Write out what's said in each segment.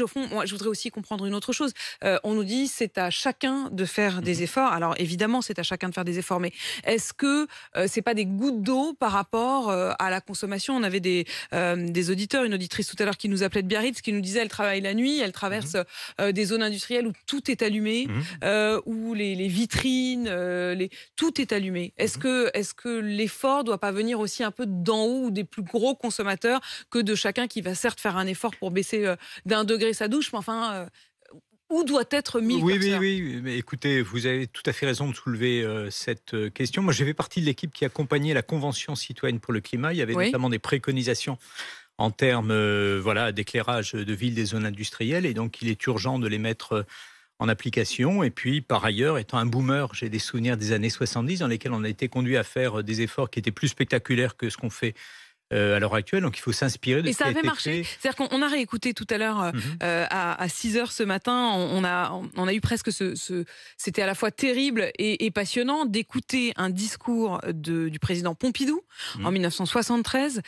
au fond moi, je voudrais aussi comprendre une autre chose. Euh, on nous dit c'est à chacun de faire des mhm. efforts. Alors évidemment, c'est à chacun de faire des efforts, mais est-ce que ce euh, n'est c'est pas des gouttes d'eau par rapport euh, à la consommation On avait des, des auditeurs, une auditrice tout à l'heure qui nous appelait de Biarritz, qui nous disait elle travaille la nuit, elle traverse mhm. des zones industrielles où tout est allumé, mhm. où les, vitrines, les... tout est allumé. Est-ce que, est-ce que l'effort doit pas venir aussi un peu d'en haut des plus gros consommateurs que de chacun qui va certes faire un effort pour baisser d'un degré sa douche, mais enfin, euh, où doit être mis Oui, oui, oui. écoutez, vous avez tout à fait raison de soulever euh, cette euh, question. Moi, j'ai fait partie de l'équipe qui accompagnait la Convention citoyenne pour le climat. Il y avait notamment des préconisations en termes voilà, d'éclairage de villes des zones industrielles. Et donc, il est urgent de les mettre en application. Et puis, par ailleurs, étant un boomer, j'ai des souvenirs des années 70 dans lesquelles on a été conduit à faire des efforts qui étaient plus spectaculaires que ce qu'on fait euh, à l'heure actuelle. Donc il faut s'inspirer de ce ça qui avait été marché. C'est-à-dire qu'on a réécouté tout à l'heure euh, mhm. euh, à, 6 heures ce matin. On, a, on a eu presque ce. C'était à la fois terrible et, passionnant d'écouter un discours du président Pompidou mhm. en 1973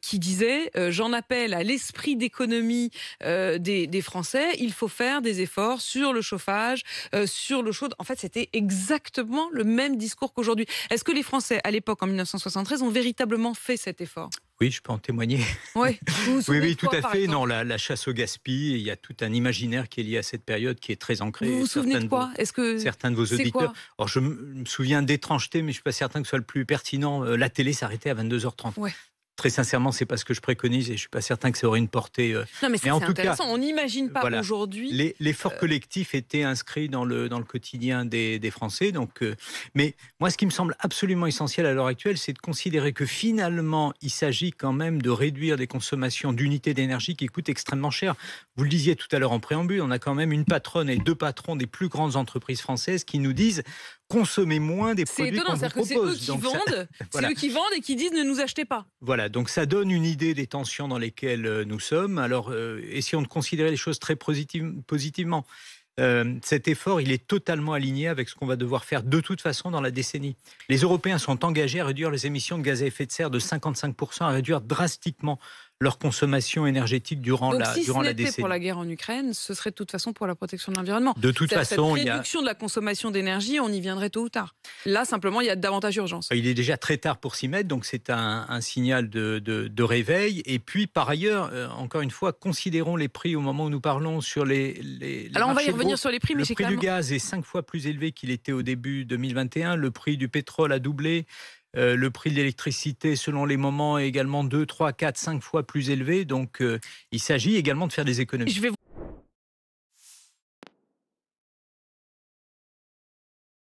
qui disait J'en appelle à l'esprit d'économie des, des, Français. Il faut faire des efforts sur le chauffage, sur l'eau chaude. En fait, c'était exactement le même discours qu'aujourd'hui. Est-ce que les Français, à l'époque, en 1973, ont véritablement fait cet effort oui, je peux en témoigner. Oui, vous oui, tout à fait. Non, la, chasse au gaspillage, il y a tout un imaginaire qui est lié à cette période, qui est très ancré. Vous vous souvenez de quoi Est-ce que certains de vos auditeurs Alors, je me souviens d'étrangeté, mais je ne suis pas certain que ce soit le plus pertinent. Euh, la télé s'arrêtait à 22h30. Ouais. Très sincèrement, c'est pas ce que je préconise et je suis pas certain que ça aurait une portée. Euh, non, mais, en tout Cas, on n'imagine pas aujourd'hui. L'effort euh, collectif était inscrit dans le dans le quotidien des, des Français. Donc, euh, mais moi, ce qui me semble absolument essentiel à l'heure actuelle, c'est de considérer que finalement, il s'agit quand même de réduire les consommations d'unités d'énergie qui coûtent extrêmement cher. Vous le disiez tout à l'heure en préambule, on a quand même une patronne et deux patrons des plus grandes entreprises françaises qui nous disent consommer moins des produits qu'on vous propose. C'est eux qui vendent, c'est eux qui vendent et qui disent ne nous achetez pas. Voilà, donc ça donne une idée des tensions dans lesquelles euh, nous sommes. Alors essayons euh, de considérer les choses très positivement. Euh, cet effort, il est totalement aligné avec ce qu'on va devoir faire de toute façon dans la décennie. Les Européens sont engagés à réduire les émissions de gaz à effet de serre de 55%, à réduire drastiquement leur consommation énergétique durant la durant la décennie. pour la guerre en Ukraine, ce serait de toute façon pour la protection de l'environnement. De toute façon, il y a... de la consommation d'énergie, on y viendrait tôt ou tard. Là, simplement, il y a davantage d'urgence. Il est déjà très tard pour s'y mettre, donc c'est un, signal de, de, réveil. Et puis, par ailleurs, euh, encore une fois, considérons les prix au moment où nous parlons sur les. les, Alors, on va y revenir sur les prix, mais Le prix du gaz est cinq fois plus élevé qu'il était au début 2021. Le prix du pétrole a doublé. Euh, le prix de l'électricité, selon les moments, est également 2, 3, 4, 5 fois plus élevé. Donc, euh, il s'agit également de faire des économies.